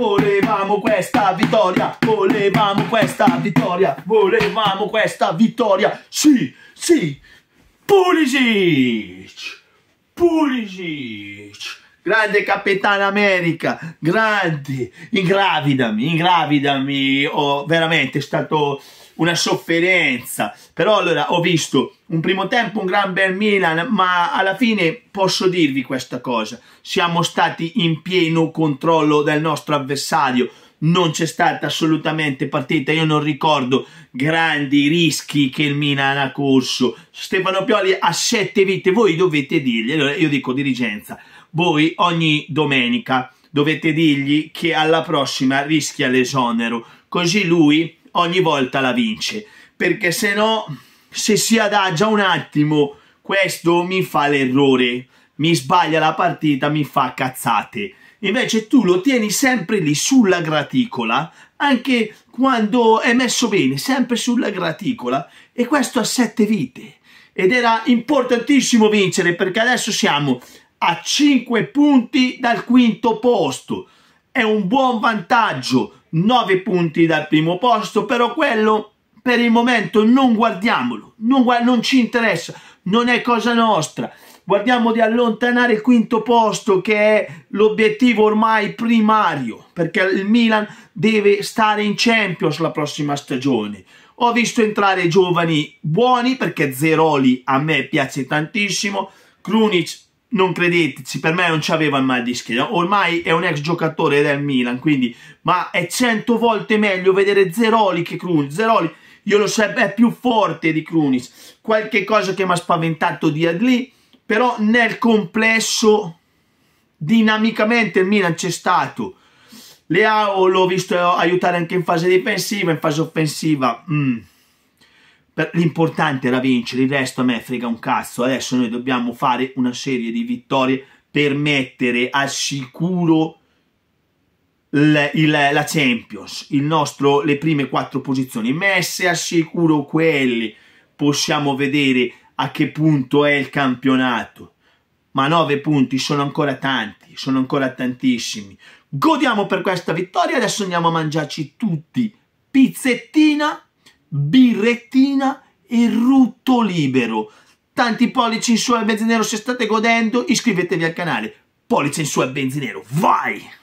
Volevamo questa vittoria, volevamo questa vittoria, volevamo questa vittoria. Sì, sì, Pulisic, Pulisic. Grande Capitano America, grande, ingravidami, ingravidami, oh, veramente è stato una sofferenza. Però allora ho visto un primo tempo un gran bel Milan, ma alla fine posso dirvi questa cosa. Siamo stati in pieno controllo del nostro avversario. Non c'è stata assolutamente partita, io non ricordo grandi rischi che il Milan ha corso. Stefano Pioli ha sette vite, voi dovete dirgli, allora io dico dirigenza, voi ogni domenica dovete dirgli che alla prossima rischia l'esonero, così lui ogni volta la vince, perché se no, se si adagia un attimo, questo mi fa l'errore, mi sbaglia la partita, mi fa cazzate. Invece tu lo tieni sempre lì sulla graticola, anche quando è messo bene, sempre sulla graticola, e questo a sette vite. Ed era importantissimo vincere perché adesso siamo a 5 punti dal quinto posto. È un buon vantaggio, 9 punti dal primo posto, però quello per il momento non guardiamolo, non, guard non ci interessa, non è cosa nostra. Guardiamo di allontanare il quinto posto che è l'obiettivo ormai primario, perché il Milan deve stare in Champions la prossima stagione. Ho visto entrare giovani buoni perché Zeroli a me piace tantissimo, Krunic non credeteci, per me non ci aveva il mal di schiena. Ormai è un ex giocatore del Milan, quindi, ma è cento volte meglio vedere Zeroli che Krunic. Zeroli, io lo so, è più forte di Krunic. Qualche cosa che mi ha spaventato di Adli, però nel complesso, dinamicamente il Milan c'è stato. Leao l'ho visto aiutare anche in fase difensiva, in fase offensiva. Mm l'importante era vincere, il resto a me frega un cazzo. Adesso noi dobbiamo fare una serie di vittorie per mettere al sicuro il, il, la Champions, nostro, le prime quattro posizioni. Messe al sicuro quelli, possiamo vedere a che punto è il campionato. Ma nove punti sono ancora tanti, sono ancora tantissimi. Godiamo per questa vittoria, adesso andiamo a mangiarci tutti pizzettina birrettina e rutto libero. Tanti pollici in su al benzinero se state godendo, iscrivetevi al canale. Pollice in su al benzinero, vai!